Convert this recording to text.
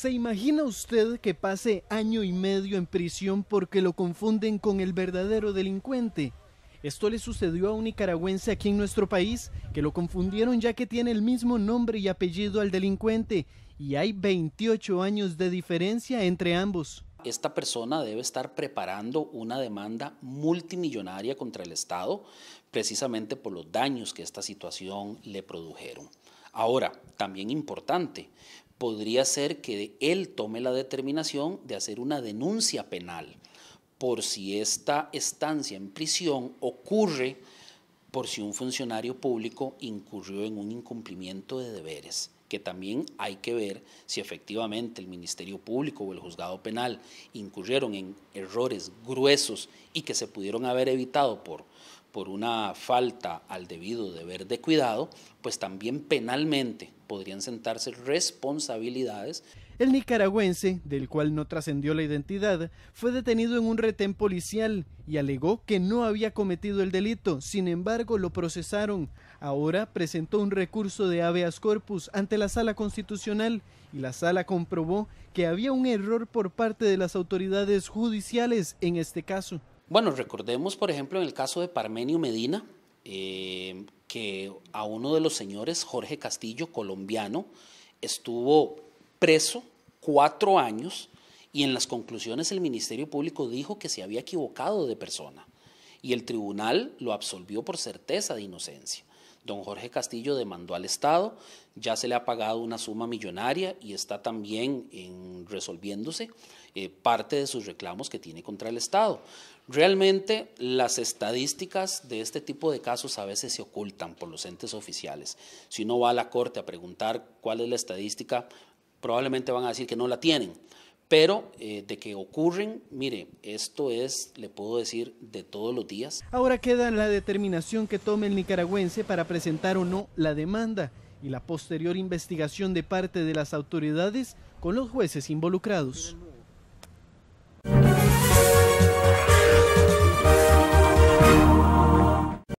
¿Se imagina usted que pase año y medio en prisión porque lo confunden con el verdadero delincuente? Esto le sucedió a un nicaragüense aquí en nuestro país, que lo confundieron ya que tiene el mismo nombre y apellido al delincuente, y hay 28 años de diferencia entre ambos. Esta persona debe estar preparando una demanda multimillonaria contra el Estado, precisamente por los daños que esta situación le produjeron. Ahora, también importante, podría ser que él tome la determinación de hacer una denuncia penal por si esta estancia en prisión ocurre por si un funcionario público incurrió en un incumplimiento de deberes, que también hay que ver si efectivamente el Ministerio Público o el Juzgado Penal incurrieron en errores gruesos y que se pudieron haber evitado por, por una falta al debido deber de cuidado, pues también penalmente podrían sentarse responsabilidades. El nicaragüense, del cual no trascendió la identidad, fue detenido en un retén policial y alegó que no había cometido el delito, sin embargo lo procesaron. Ahora presentó un recurso de habeas corpus ante la sala constitucional y la sala comprobó que había un error por parte de las autoridades judiciales en este caso. Bueno, recordemos por ejemplo en el caso de Parmenio Medina, eh, que a uno de los señores, Jorge Castillo, colombiano, estuvo preso cuatro años y en las conclusiones el Ministerio Público dijo que se había equivocado de persona y el tribunal lo absolvió por certeza de inocencia. Don Jorge Castillo demandó al Estado, ya se le ha pagado una suma millonaria y está también resolviéndose eh, parte de sus reclamos que tiene contra el Estado. Realmente las estadísticas de este tipo de casos a veces se ocultan por los entes oficiales. Si uno va a la Corte a preguntar cuál es la estadística, probablemente van a decir que no la tienen pero eh, de que ocurren, mire, esto es, le puedo decir, de todos los días. Ahora queda la determinación que tome el nicaragüense para presentar o no la demanda y la posterior investigación de parte de las autoridades con los jueces involucrados.